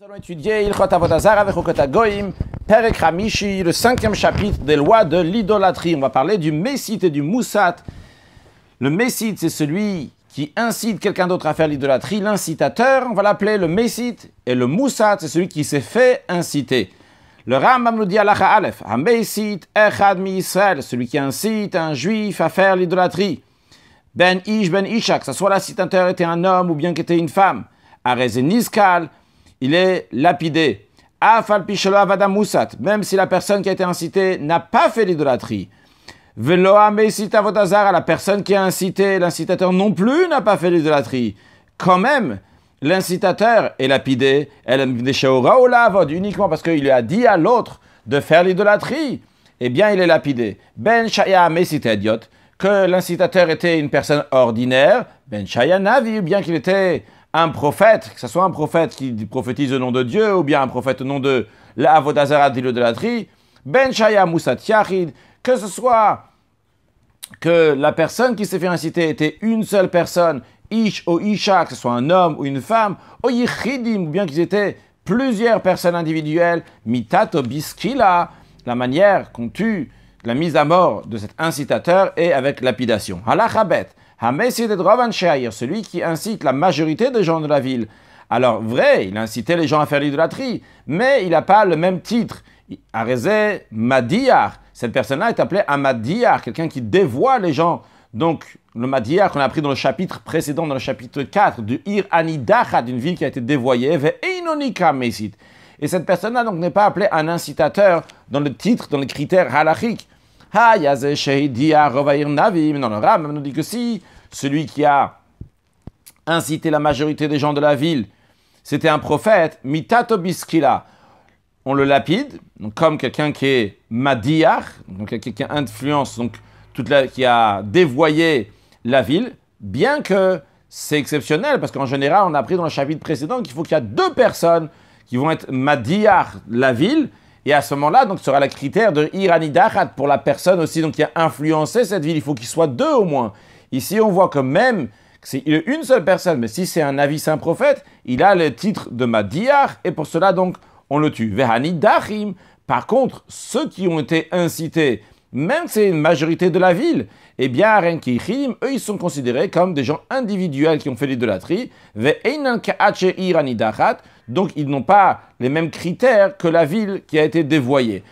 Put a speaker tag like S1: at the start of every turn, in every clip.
S1: Nous allons étudier avec le cinquième chapitre des lois de l'idolâtrie. On va parler du Messite et du Moussat. Le Messite, c'est celui qui incite quelqu'un d'autre à faire l'idolâtrie. L'incitateur, on va l'appeler le Messite. Et le Moussat, c'est celui qui s'est fait inciter. Le Rambam nous dit Alacha Aleph, Messite, Echad mi celui qui incite un juif à faire l'idolâtrie. Ben Ish, Ben Ishak, que ce soit l'incitateur était un homme ou bien qu'était une femme. Arezeniskal, Niskal, il est lapidé. Même si la personne qui a été incitée n'a pas fait l'idolâtrie. La personne qui a incité, l'incitateur non plus n'a pas fait l'idolâtrie. Quand même, l'incitateur est lapidé. Elle uniquement parce qu'il a dit à l'autre de faire l'idolâtrie. Eh bien, il est lapidé. Ben Shaya c'était idiot. Que l'incitateur était une personne ordinaire. Ben a Navi, bien qu'il était un prophète, que ce soit un prophète qui prophétise au nom de Dieu ou bien un prophète au nom de l'Avodazara l'idolâtrie, Ben Shaya Moussa Yahid, que ce soit que la personne qui s'est fait inciter était une seule personne, Ish ou Isha, que ce soit un homme ou une femme, ou ou bien qu'ils étaient plusieurs personnes individuelles, Mitato Biskila, la manière qu'on tue la mise à mort de cet incitateur est avec lapidation. Halachabet celui qui incite la majorité des gens de la ville. Alors, vrai, il incitait les gens à faire l'idolâtrie, mais il n'a pas le même titre. Arezé Madiyar. Cette personne-là est appelée Amadiyar, quelqu'un qui dévoie les gens. Donc, le Madiyar qu'on a appris dans le chapitre précédent, dans le chapitre 4, de Ir Anidacha, d'une ville qui a été dévoyée, Einonika Mesit. Et cette personne-là, donc, n'est pas appelée un incitateur dans le titre, dans les critères halachiques. Non, le Ram nous dit que si celui qui a incité la majorité des gens de la ville, c'était un prophète, Mitato Biskila, on le lapide, comme quelqu'un qui est madiar donc quelqu'un qui influence, donc toute la, qui a dévoyé la ville, bien que c'est exceptionnel, parce qu'en général, on a appris dans le chapitre précédent qu'il faut qu'il y a deux personnes qui vont être Madiach, la ville, et à ce moment-là, donc, sera le critère de Iranidachat pour la personne aussi donc, qui a influencé cette ville. Il faut qu'il soit deux au moins. Ici, on voit que même c'est une seule personne, mais si c'est un avis saint prophète, il a le titre de Madiyar et pour cela, donc, on le tue. Vehanidachim. Par contre, ceux qui ont été incités, même si c'est une majorité de la ville, eh bien, Arenkichim, eux, ils sont considérés comme des gens individuels qui ont fait l'idolâtrie. Ve'einan donc ils n'ont pas les mêmes critères que la ville qui a été dévoyée.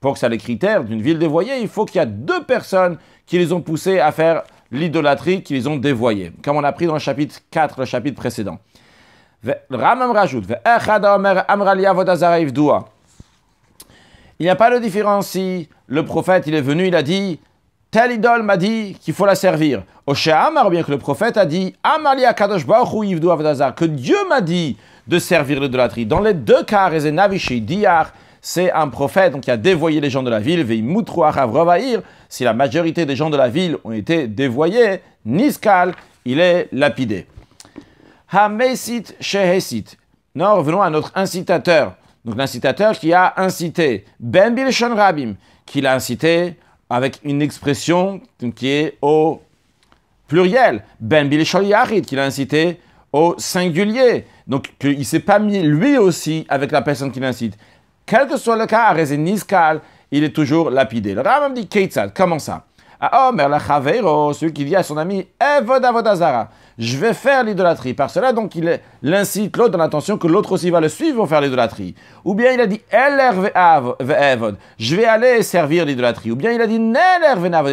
S1: Pour que ça les critères d'une ville dévoyée, il faut qu'il y a deux personnes qui les ont poussés à faire l'idolâtrie, qui les ont dévoyés, comme on a pris dans le chapitre 4, le chapitre précédent. il n'y a pas de différence si le prophète il est venu, il a dit telle idole m'a dit qu'il faut la servir. Oshéamar, bien que le prophète a dit, Amali Akadosh que Dieu m'a dit de servir l'idolâtrie. Dans les deux cas, c'est un prophète donc, qui a dévoyé les gens de la ville, si la majorité des gens de la ville ont été dévoyés, Niskal, il est lapidé. Hamesit Shehesit. Non, revenons à notre incitateur. Donc l'incitateur qui a incité Ben Bilshon Rabim, qui l'a incité avec une expression qui est au pluriel. Ben Bilishol Yarid, qu'il a incité au singulier. Donc, il ne s'est pas mis lui aussi avec la personne qui l'incite. Quel que soit le cas, Niskal, il est toujours lapidé. Le Rambam dit comment ça Ah, oh, la Chaveiro, celui qui dit à son ami evodavodazara. Eh, je vais faire l'idolâtrie. Par cela, donc, il l'incite l'autre dans l'intention que l'autre aussi va le suivre pour faire l'idolâtrie. Ou bien il a dit je vais aller servir l'idolâtrie. Ou bien il a dit il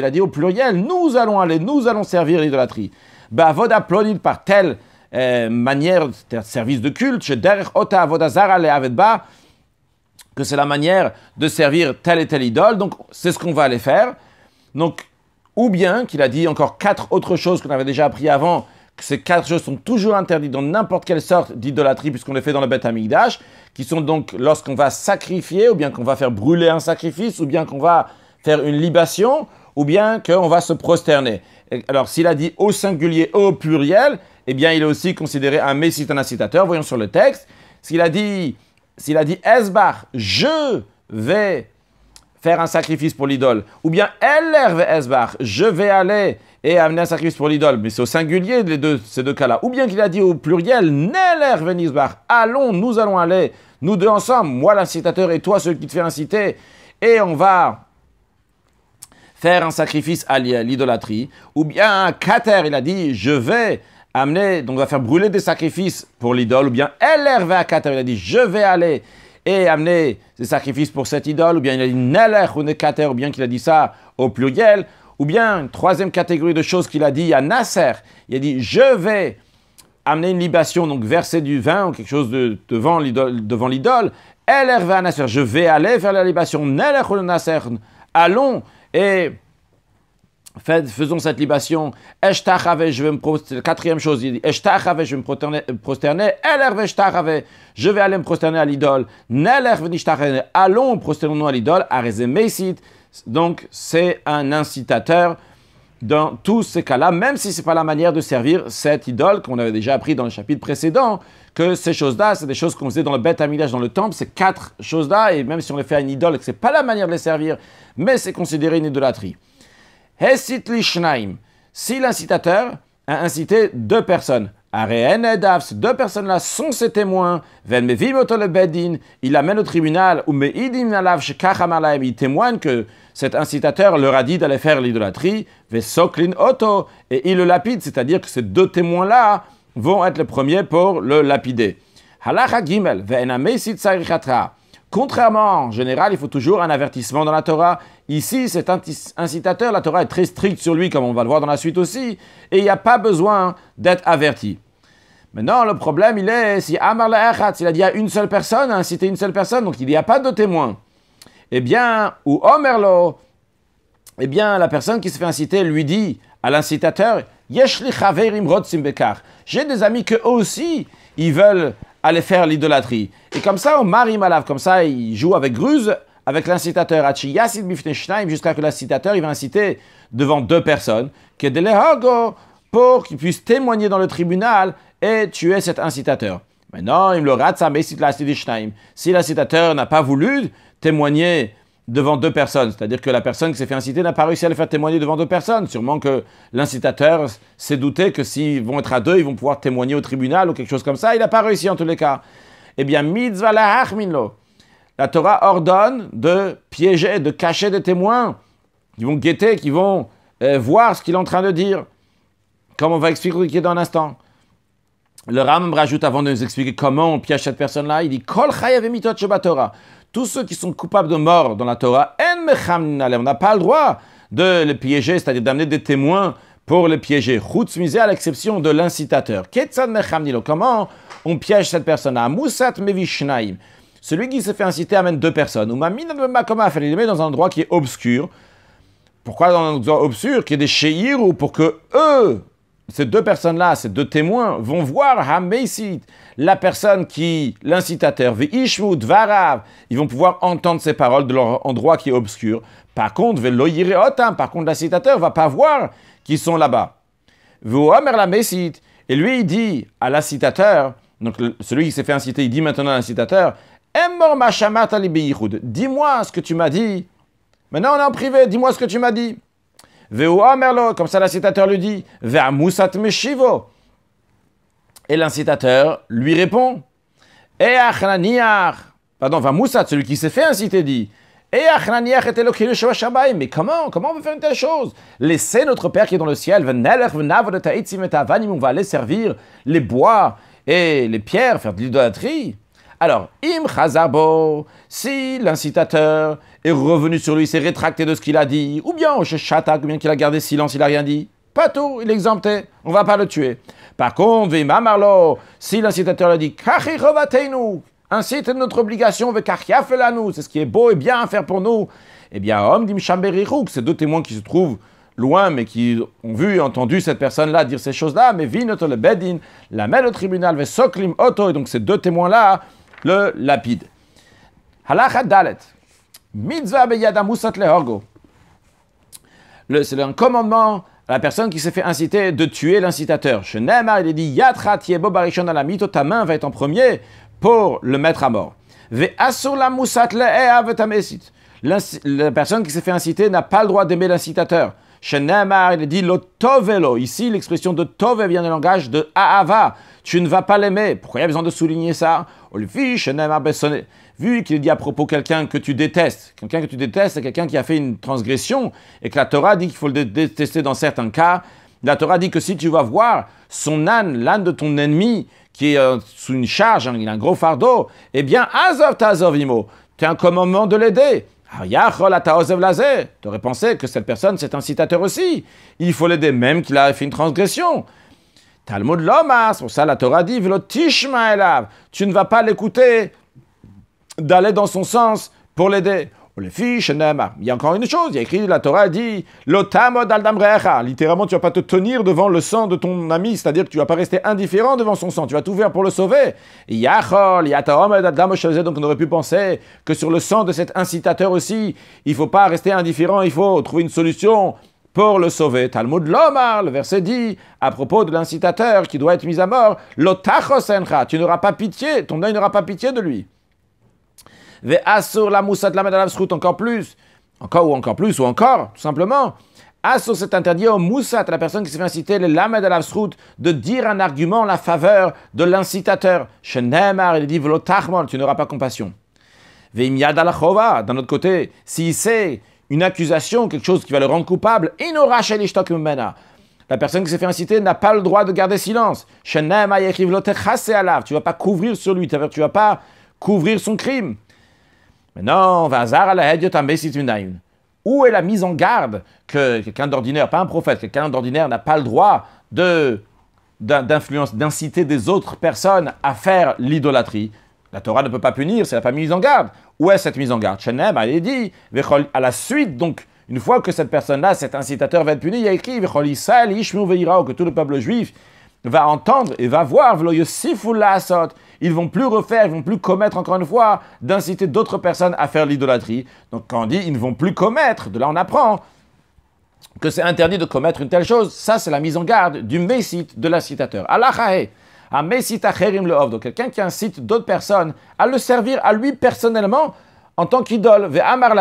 S1: a dit au pluriel nous allons aller, nous allons servir l'idolâtrie. voda applaudit par telle euh, manière manière, service de culte, que c'est la manière de servir telle et telle idole. Donc, c'est ce qu'on va aller faire. Donc, ou bien qu'il a dit encore quatre autres choses qu'on avait déjà appris avant ces quatre choses sont toujours interdites dans n'importe quelle sorte d'idolâtrie, puisqu'on les fait dans la bête amigdash, qui sont donc lorsqu'on va sacrifier, ou bien qu'on va faire brûler un sacrifice, ou bien qu'on va faire une libation, ou bien qu'on va se prosterner. Alors, s'il a dit au singulier, au pluriel, eh bien, il est aussi considéré un incitateur », Voyons sur le texte. S'il a dit, s'il a dit Esbar, je vais faire un sacrifice pour l'idole, ou bien Eller Esbar, je vais aller et amener un sacrifice pour l'idole. Mais c'est au singulier les ces deux cas-là. Ou bien qu'il a dit au pluriel, Neller Venisbar, allons, nous allons aller, nous deux ensemble, moi l'incitateur et toi celui qui te fait inciter, et on va faire un sacrifice à l'idolâtrie. Ou bien Kater, il a dit, je vais amener, donc on va faire brûler des sacrifices pour l'idole. Ou bien Eller va Kater, il a dit, je vais aller et amener des sacrifices pour cette idole, ou bien il a dit Nell'Er ou ou bien qu'il a dit ça au pluriel, ou bien, une troisième catégorie de choses qu'il a dit à Nasser, il a dit, je vais amener une libation, donc verser du vin ou quelque chose devant l'idole. Nasser, je vais aller vers la libation. allons et faisons cette libation. je vais me prosterner. Quatrième chose, il dit je vais me prosterner. je vais aller me prosterner à l'idole. allons prosternons-nous à l'idole. Donc c'est un incitateur dans tous ces cas-là, même si ce n'est pas la manière de servir cette idole qu'on avait déjà appris dans le chapitre précédent, que ces choses-là, c'est des choses qu'on faisait dans le à dans le temple, c'est quatre choses-là, et même si on les fait à une idole, que ce n'est pas la manière de les servir, mais c'est considéré une idolâtrie. Hesit lishnaim, si l'incitateur a incité deux personnes, ces deux personnes-là sont ses témoins. Il amène au tribunal. Il témoigne que cet incitateur leur a dit d'aller faire l'idolâtrie. Auto. Et il le lapide, c'est-à-dire que ces deux témoins-là vont être les premiers pour le lapider. Contrairement, en général, il faut toujours un avertissement dans la Torah. Ici, cet incitateur, la Torah est très stricte sur lui, comme on va le voir dans la suite aussi, et il n'y a pas besoin d'être averti. Maintenant, le problème, il est, si Amar la il a dit à une seule personne, a hein, incité une seule personne, donc il n'y a pas de témoin, eh bien, ou Omerlo, eh bien, la personne qui se fait inciter lui dit à l'incitateur, j'ai des amis que aussi, ils veulent aller faire l'idolâtrie. Et comme ça, on marie malave, comme ça, il joue avec gruse avec l'incitateur Achiyasid Bifneshnaim jusqu'à que l'incitateur il va inciter devant deux personnes, pour qu'il puisse témoigner dans le tribunal et tuer cet incitateur. Maintenant, il me le rate, mais si l'incitateur n'a pas voulu témoigner devant deux personnes, c'est-à-dire que la personne qui s'est fait inciter n'a pas réussi à le faire témoigner devant deux personnes, sûrement que l'incitateur s'est douté que s'ils vont être à deux, ils vont pouvoir témoigner au tribunal ou quelque chose comme ça, il n'a pas réussi en tous les cas. Eh bien, mitzvah la la Torah ordonne de piéger, de cacher des témoins qui vont guetter, qui vont euh, voir ce qu'il est en train de dire, comme on va expliquer dans un instant. Le Ram rajoute avant de nous expliquer comment on piège cette personne-là, il dit Kol Torah. Tous ceux qui sont coupables de mort dans la Torah, en on n'a pas le droit de les piéger, c'est-à-dire d'amener des témoins pour les piéger. à l'exception de l'incitateur. Comment on piège cette personne-là Moussat Mevishnaim. Celui qui s'est fait inciter amène deux personnes. mis dans un endroit qui est obscur. Pourquoi dans un endroit obscur Qu'il y des chéirs ou pour que eux, ces deux personnes-là, ces deux témoins, vont voir Hameisit, la personne qui, l'incitateur, V'arav » ils vont pouvoir entendre ces paroles de leur endroit qui est obscur. Par contre, Veloyireotam, par contre, l'incitateur va pas voir qu'ils sont là-bas. Et lui, il dit à l'incitateur, donc celui qui s'est fait inciter, il dit maintenant à l'incitateur, Dis-moi ce que tu m'as dit. Maintenant, on est en privé. Dis-moi ce que tu m'as dit. Comme ça, l'incitateur lui dit. Et l'incitateur lui répond. Eh pardon, Moussat, celui qui s'est fait inciter, dit. Eh mais comment Comment on peut faire une telle chose Laissez notre Père qui est dans le ciel, on va aller servir les bois et les pierres, faire de l'idolâtrie. Alors, Im Chazarbo, si l'incitateur est revenu sur lui, s'est rétracté de ce qu'il a dit, ou bien Osheshata, ou bien qu'il a gardé silence, il n'a rien dit, pas tout, il est exempté, on ne va pas le tuer. Par contre, Vima Marlo, si l'incitateur l'a dit, ainsi c'est notre obligation, c'est ce qui est beau et bien à faire pour nous. Eh bien, Om Dim ces deux témoins qui se trouvent loin, mais qui ont vu et entendu cette personne-là dire ces choses-là, mais Vinot le Bedin, la au tribunal, Vesoklim Otto et donc ces deux témoins-là le lapide. Halacha Dalet. Mitzvah musat lehorgo. C'est un commandement à la personne qui s'est fait inciter de tuer l'incitateur. Chez mar il est dit Yatra tiebo barishon ta main va être en premier pour le mettre à mort. Ve asur la musat la personne qui s'est fait inciter n'a pas le droit d'aimer l'incitateur. Shenemar, il dit lo tovelo. Ici, l'expression de tove vient du langage de ahava. Tu ne vas pas l'aimer. Pourquoi il y a besoin de souligner ça ben Vu qu'il dit à propos quelqu'un que tu détestes, quelqu'un que tu détestes, c'est quelqu'un qui a fait une transgression et que la Torah dit qu'il faut le détester dans certains cas. La Torah dit que si tu vas voir son âne, l'âne de ton ennemi, qui est euh, sous une charge, hein, il a un gros fardeau, eh bien, Azov Tazovimo, as un commandement de l'aider. Ah, tu aurais pensé que cette personne, c'est un citateur aussi. Il faut l'aider, même qu'il a fait une transgression. Talmud Lomas, pour ça la Torah dit, tu ne vas pas l'écouter, d'aller dans son sens pour l'aider. Il y a encore une chose, il y a écrit, la Torah dit L'otamo Littéralement, tu vas pas te tenir devant le sang de ton ami, c'est-à-dire que tu vas pas rester indifférent devant son sang, tu vas tout faire pour le sauver. Yachol, Donc on aurait pu penser que sur le sang de cet incitateur aussi, il faut pas rester indifférent, il faut trouver une solution pour le sauver. Talmud Lomar, le verset dit, à propos de l'incitateur qui doit être mis à mort, Lotachosencha, tu n'auras pas pitié, ton œil n'aura pas pitié de lui la encore plus. Encore ou encore plus ou encore, tout simplement. Asur, c'est interdit au moussat, la personne qui s'est fait inciter, le de dire un argument en la faveur de l'incitateur. Shenemar, il dit tu n'auras pas compassion. al d'un autre côté, s'il sait une accusation, quelque chose qui va le rendre coupable, La personne qui s'est fait inciter n'a pas le droit de garder silence. tu ne vas pas couvrir sur lui, tu ne vas pas couvrir son crime. Mais non, où est la mise en garde que quelqu'un d'ordinaire, pas un prophète, quelqu'un d'ordinaire n'a pas le droit de d'influence, d'inciter des autres personnes à faire l'idolâtrie La Torah ne peut pas punir, c'est la famille mise en garde. Où est cette mise en garde Chenem, elle est dit, à la suite donc, une fois que cette personne-là, cet incitateur va être puni, il y a écrit, que tout le peuple juif va entendre et va voir. Ils vont plus refaire, ils vont plus commettre encore une fois d'inciter d'autres personnes à faire l'idolâtrie. Donc quand on dit ils ne vont plus commettre, de là on apprend que c'est interdit de commettre une telle chose. Ça c'est la mise en garde du messite, de l'incitateur. Allah à le donc quelqu'un qui incite d'autres personnes à le servir à lui personnellement en tant qu'idole. Ve amar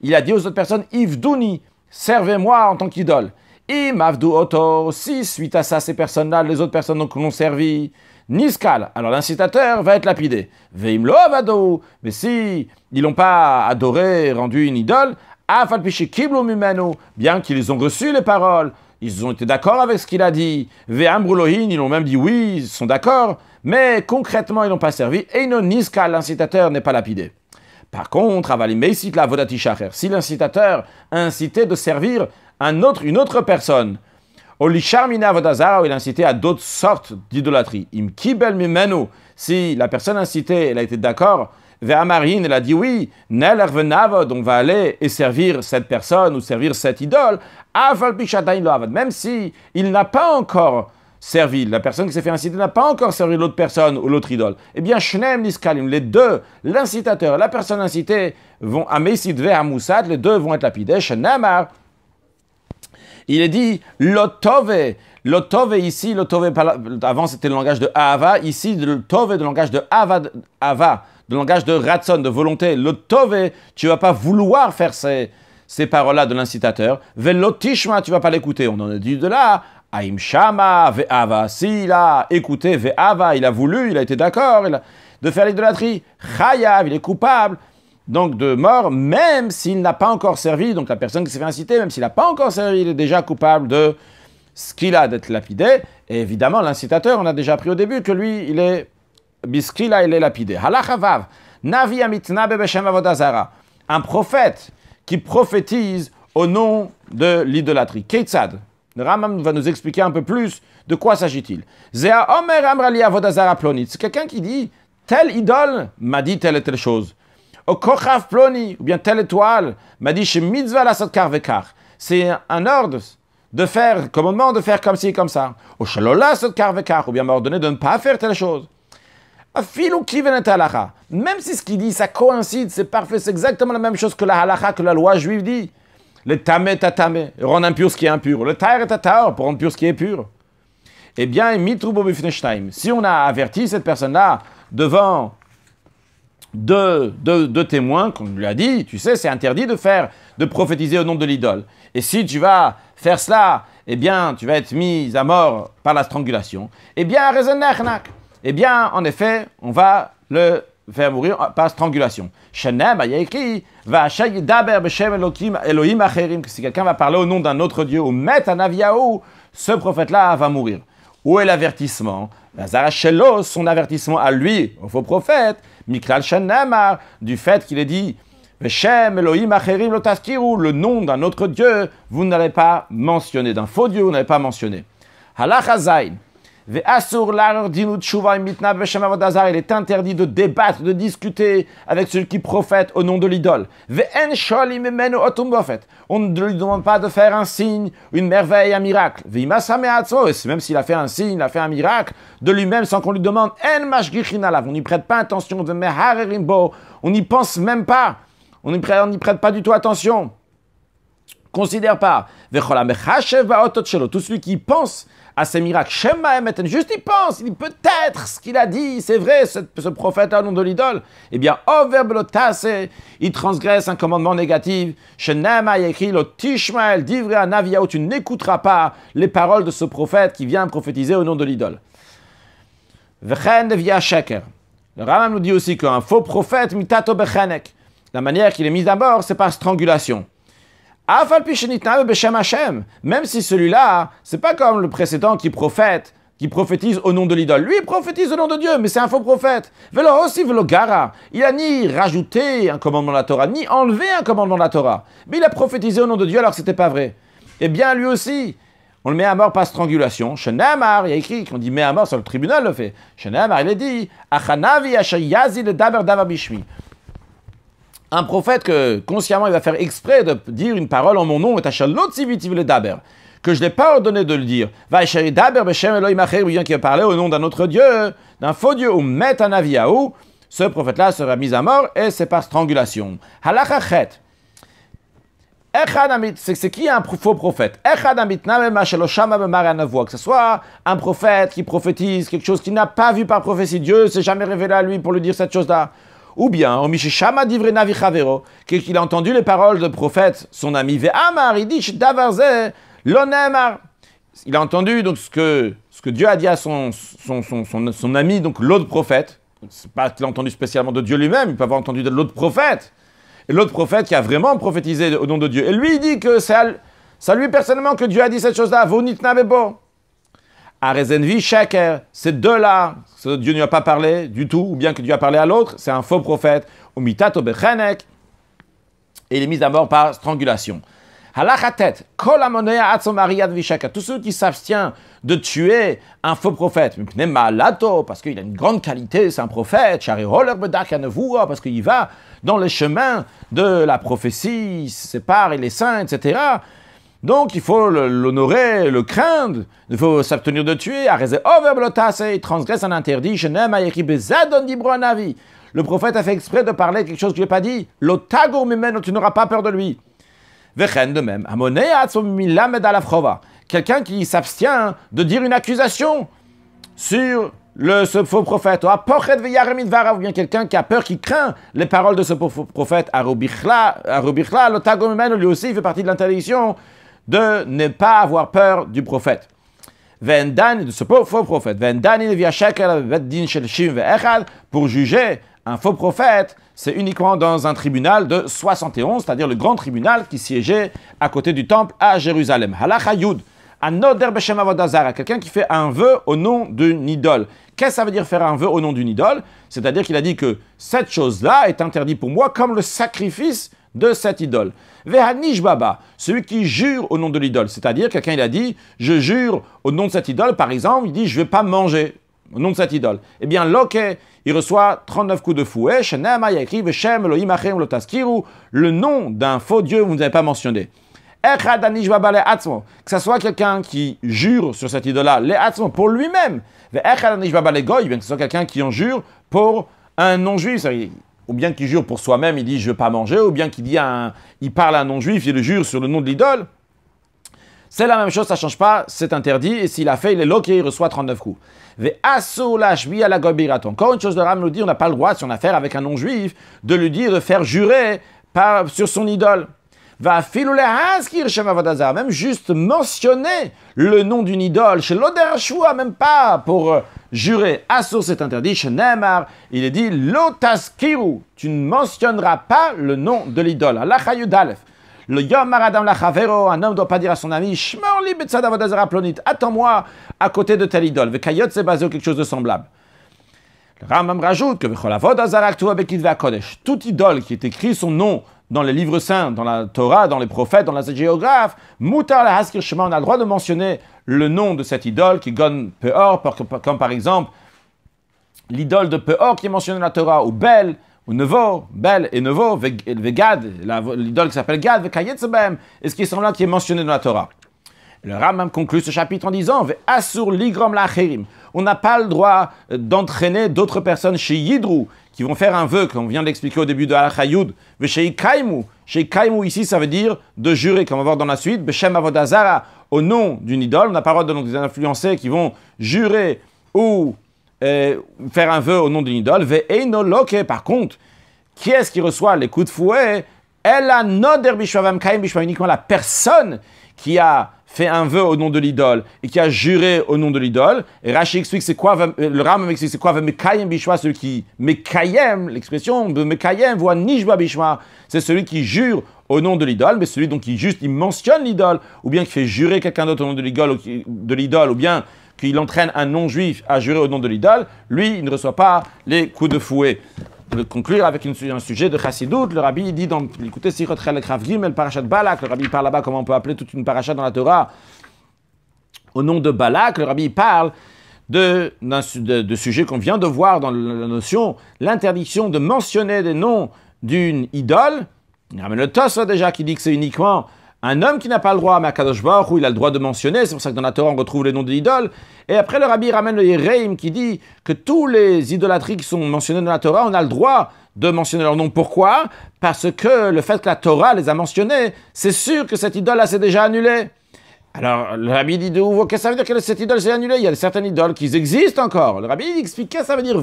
S1: il a dit aux autres personnes, Yves douni servez-moi en tant qu'idole. Mavdu Oto, si suite à ça, ces personnes-là, les autres personnes donc l'ont servi, Niskal, alors l'incitateur va être lapidé. Veimlo vado mais si ils l'ont pas adoré, rendu une idole, Afalpichi Kiblo bien qu'ils ont reçu les paroles, ils ont été d'accord avec ce qu'il a dit. Veambrulohin, ils ont même dit oui, ils sont d'accord, mais concrètement, ils n'ont pas servi. Et non, Niskal, l'incitateur, n'est pas lapidé. Par contre, Avalimeisit la Vodati Si l'incitateur a incité de servir autre, une autre personne. olicharmina vodazara, incité il à d'autres sortes d'idolâtrie. si la personne incitée, elle a été d'accord, Marine, elle a dit oui, Nel on va aller et servir cette personne ou servir cette idole, même si il n'a pas encore servi, la personne qui s'est fait inciter n'a pas encore servi l'autre personne ou l'autre idole. Eh bien, les deux, l'incitateur et la personne incitée, vont à Moussad, les deux vont être lapidés, namar. Il est dit Lotove. Lotove ici, Lotove, avant c'était le langage de ava », Ici, Lotove est le langage de Ava, de langage de Ratson, de volonté. Lotove, tu vas pas vouloir faire ces, ces paroles-là de l'incitateur. Velotishma, tu vas pas l'écouter. On en a dit de là. Aïm Shama, Ve'ava. Si, a écouté Ve'ava, il a voulu, il a été d'accord de faire l'idolâtrie. Chayav, il est coupable donc de mort, même s'il n'a pas encore servi, donc la personne qui s'est fait inciter, même s'il n'a pas encore servi, il est déjà coupable de ce qu'il a d'être lapidé. Et évidemment, l'incitateur, on a déjà appris au début que lui, il est biskila, il est lapidé. Halachavav, navi amitna bebeshem Un prophète qui prophétise au nom de l'idolâtrie. Keitzad. Ramam va nous expliquer un peu plus de quoi s'agit-il. Zea omer amrali avodazara plonit. C'est quelqu'un qui dit, telle idole m'a dit telle et telle chose kochav Ploni, ou bien telle étoile, m'a dit chez la Sotkar C'est un ordre de faire, commandement de faire comme ci, comme ça. Au Shalola Sotkar Vekar, ou bien m'a ordonné de ne pas faire telle chose. Même si ce qu'il dit, ça coïncide, c'est parfait, c'est exactement la même chose que la halacha, que la loi juive dit. Le tamé tatamé, rendre impur ce qui est impur. Le à tatar, pour rendre pur ce qui est pur. Eh bien, si on a averti cette personne-là devant de, témoins qu'on lui a dit, tu sais, c'est interdit de faire, de prophétiser au nom de l'idole. Et si tu vas faire cela, eh bien, tu vas être mis à mort par la strangulation. Eh bien, eh bien, en effet, on va le faire mourir par strangulation. va si quelqu'un va parler au nom d'un autre Dieu ou mettre un naviau, ce prophète-là va mourir. Où est l'avertissement son avertissement à lui, au faux prophète, Mikral Shanamar, du fait qu'il est dit Veshem Elohim Acherim le nom d'un autre Dieu, vous n'allez pas mentionner, d'un faux Dieu, vous n'allez pas mentionner. Halachazain, il est interdit de débattre, de discuter avec celui qui prophète au nom de l'idole. On ne lui demande pas de faire un signe, une merveille, un miracle. Même s'il a fait un signe, il a fait un miracle de lui-même sans qu'on lui demande. On n'y prête pas attention. On n'y pense même pas. On n'y prête pas du tout attention considère pas. Tout celui qui pense à ces miracles, juste il pense, il dit peut-être ce qu'il a dit, c'est vrai, ce, prophète prophète au nom de l'idole, eh bien, il transgresse un commandement négatif. tu n'écouteras pas les paroles de ce prophète qui vient prophétiser au nom de l'idole. Le Raman nous dit aussi qu'un faux prophète, la manière qu'il est mis d'abord, c'est par strangulation. Même si celui-là, c'est pas comme le précédent qui prophète, qui prophétise au nom de l'idole. Lui, il prophétise au nom de Dieu, mais c'est un faux prophète. Velo aussi gara. Il a ni rajouté un commandement de la Torah, ni enlevé un commandement de la Torah. Mais il a prophétisé au nom de Dieu alors que c'était pas vrai. Eh bien, lui aussi, on le met à mort par strangulation. Shenamar, il y a écrit qu'on dit met à mort sur le tribunal, le fait. Shenamar, il est dit, Achanavi, Ashayazi, le Daber, bishmi un prophète que consciemment il va faire exprès de dire une parole en mon nom, que je ne l'ai pas ordonné de le dire, va daber ou bien qui a parlé au nom d'un autre dieu, d'un faux dieu, ou met un ce prophète-là sera mis à mort et c'est par strangulation. Halachachet. C'est qui un faux prophète Que ce soit un prophète qui prophétise quelque chose qu'il n'a pas vu par prophétie. Dieu s'est jamais révélé à lui pour lui dire cette chose-là. Ou bien, qu'il a entendu les paroles de prophète, son ami Ve'amar, il dit l'onemar. Il a entendu donc ce que, ce que Dieu a dit à son, son, son, son, ami, donc l'autre prophète. C'est pas qu'il a entendu spécialement de Dieu lui-même, il peut avoir entendu de l'autre prophète. Et l'autre prophète qui a vraiment prophétisé au nom de Dieu. Et lui, il dit que c'est à, lui personnellement que Dieu a dit cette chose-là. Vonitna nabebo vi Sheker, euh, c'est deux là Dieu ne lui a pas parlé du tout, ou bien que Dieu a parlé à l'autre, c'est un faux prophète. et il est mis à mort par strangulation. Halachatet, ce Tous ceux qui s'abstiennent de tuer un faux prophète, lato, parce qu'il a une grande qualité, c'est un prophète, parce qu'il va dans le chemin de la prophétie, il se sépare, les saints, etc. Donc il faut l'honorer, le craindre, il faut s'abstenir de tuer, oh, il transgresse un interdit, le prophète a fait exprès de parler quelque chose que je n'ai pas dit, l'otago mimeno, tu n'auras pas peur de lui. Vechen de même, quelqu'un qui s'abstient de dire une accusation sur le, ce faux prophète, ah, ou bien quelqu'un qui a peur, qui craint les paroles de ce faux prophète, lui aussi fait partie de l'interdiction de ne pas avoir peur du prophète. de ce faux prophète, pour juger un faux prophète, c'est uniquement dans un tribunal de 71, c'est-à-dire le grand tribunal qui siégeait à côté du temple à Jérusalem. Quelqu'un qui fait un vœu au nom d'une idole. Qu'est-ce que ça veut dire faire un vœu au nom d'une idole C'est-à-dire qu'il a dit que cette chose-là est interdite pour moi comme le sacrifice de cette idole. Vehanish Baba, celui qui jure au nom de l'idole. C'est-à-dire, quelqu'un il a dit, je jure au nom de cette idole, par exemple, il dit, je ne vais pas manger au nom de cette idole. Eh bien, Loke, il reçoit 39 coups de fouet. Eh, le nom d'un faux dieu, vous ne pas mentionné. Que ce soit quelqu'un qui jure sur cette idole-là, pour lui-même. Que ce soit quelqu'un qui en jure pour un non-juif ou bien qu'il jure pour soi-même, il dit je ne veux pas manger, ou bien qu'il dit un, il parle à un non-juif, il le jure sur le nom de l'idole. C'est la même chose, ça change pas, c'est interdit, et s'il a fait, il est loqué, il reçoit 39 coups. Encore une chose, de Ram nous dit, on n'a pas le droit, si on a affaire avec un non-juif, de lui dire de faire jurer sur son idole. Va même juste mentionner le nom d'une idole, chez l'Oder même pas pour euh, jurer. Assur, cet interdit. Neymar, il est dit Lotaskiru, tu ne mentionneras pas le nom de l'idole. Allah Aleph. Le Yom Maradam Lachavero, un homme ne doit pas dire à son ami Shmorli Betsadavadazara Plonit, attends-moi à côté de telle idole. Kayot c'est basé sur quelque chose de semblable. Le Ramam rajoute que tout idole qui est écrit son nom dans les livres saints, dans la Torah, dans les prophètes, dans la géographes, Moutar la on a le droit de mentionner le nom de cette idole qui gonne Peor, comme par exemple l'idole de Peor qui est mentionnée dans la Torah, ou Bel, ou Nevo, Bel et Nevo, Vegad, l'idole qui s'appelle Gad, Vekayetzebem, et ce qui semble là qui est mentionné dans la Torah. Le Ramam conclut ce chapitre en disant On n'a pas le droit euh, d'entraîner d'autres personnes chez Yidrou qui vont faire un vœu, comme on vient d'expliquer au début de Al-Khayyud, chez Kaimu. Chez Kaimu, ici, ça veut dire de jurer, comme on va voir dans la suite, au nom d'une idole. On n'a pas le droit de des influencés qui vont jurer ou euh, faire un vœu au nom d'une idole. loke". par contre, qui est-ce qui reçoit les coups de fouet Elle a noder bishwavam kaim uniquement la personne qui a fait un vœu au nom de l'idole et qui a juré au nom de l'idole, et Rachi explique c'est quoi, euh, le Ram explique c'est quoi, Mekayem celui qui, Mekayem, l'expression Mekayem, voit Nishba bishwa c'est celui qui jure au nom de l'idole, mais celui donc qui juste, il mentionne l'idole, ou bien qui fait jurer quelqu'un d'autre au nom de l'idole, de l'idole, ou bien qu'il entraîne un non-juif à jurer au nom de l'idole, lui, il ne reçoit pas les coups de fouet. Pour conclure avec un sujet de chassidoute. Le rabbi dit dans écoutez, Sirot mais Gimel, Parachat Balak. Le rabbi parle là-bas comment on peut appeler toute une parachat dans la Torah au nom de Balak. Le rabbi parle de, de, sujet qu'on vient de voir dans la notion, l'interdiction de mentionner des noms d'une idole. Il même le Tosra déjà qui dit que c'est uniquement un homme qui n'a pas le droit, à Kadosh où il a le droit de mentionner, c'est pour ça que dans la Torah on retrouve les noms de l'idole. Et après le rabbi ramène le Yereim qui dit que tous les idolâtries qui sont mentionnés dans la Torah, on a le droit de mentionner leur nom. Pourquoi Parce que le fait que la Torah les a mentionnés, c'est sûr que cette idole-là s'est déjà annulée. Alors, le rabbi dit de nouveau, qu'est-ce que ça veut dire que cette idole s'est annulée Il y a certaines idoles qui existent encore. Le rabbi explique qu'est-ce que ça veut dire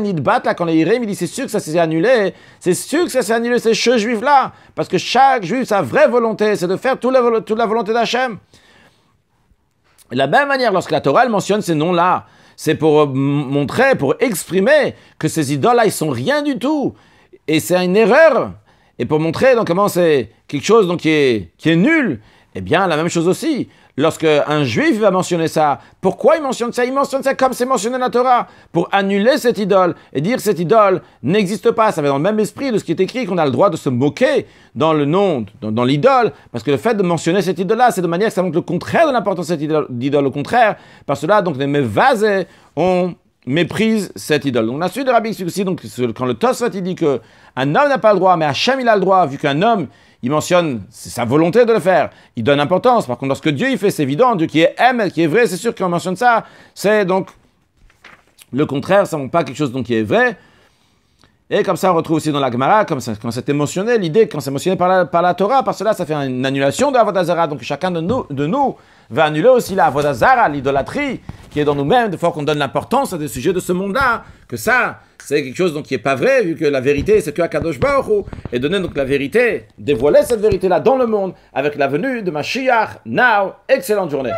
S1: Nidbat là, quand les il dit c'est sûr que ça s'est annulé. C'est sûr que ça s'est annulé, ces cheux juifs-là. Parce que chaque juif, sa vraie volonté, c'est de faire toute la, volonté d'Hachem. De la même manière, lorsque la Torah mentionne ces noms-là, c'est pour euh, montrer, pour exprimer que ces idoles-là, ils sont rien du tout. Et c'est une erreur. Et pour montrer donc, comment c'est quelque chose donc, qui, est, qui est nul. Eh bien, la même chose aussi. Lorsqu'un juif va mentionner ça, pourquoi il mentionne ça Il mentionne ça comme c'est mentionné dans la Torah, pour annuler cette idole et dire cette idole n'existe pas. Ça va dans le même esprit de ce qui est écrit qu'on a le droit de se moquer dans le nom, dans, l'idole, parce que le fait de mentionner cette idole-là, c'est de manière que ça montre le contraire de l'importance de cette idole, au contraire. Par cela, donc, les mévases ont méprise cette idole. Donc, on a de Rabbi aussi, donc quand le Tosfat il dit qu'un homme n'a pas le droit, mais Hachem il a le droit, vu qu'un homme il mentionne sa volonté de le faire, il donne importance. Par contre, lorsque Dieu il fait, c'est évident, Dieu qui est aime, qui est vrai, c'est sûr qu'on mentionne ça. C'est donc le contraire, ça pas quelque chose donc, qui est vrai. Et comme ça, on retrouve aussi dans la Gemara, comme ça, quand c'est émotionné, l'idée, quand c'est émotionné par la, par la Torah, par cela, ça fait une annulation de la zarah. Donc chacun de nous, de nous va annuler aussi la zarah, l'idolâtrie qui est dans nous-mêmes, de fois qu'on donne l'importance à des sujets de ce monde-là, que ça, c'est quelque chose donc qui n'est pas vrai, vu que la vérité, c'est que Akadosh Baruch et donné donc la vérité, dévoiler cette vérité-là dans le monde, avec la venue de Mashiach, now, excellente journée.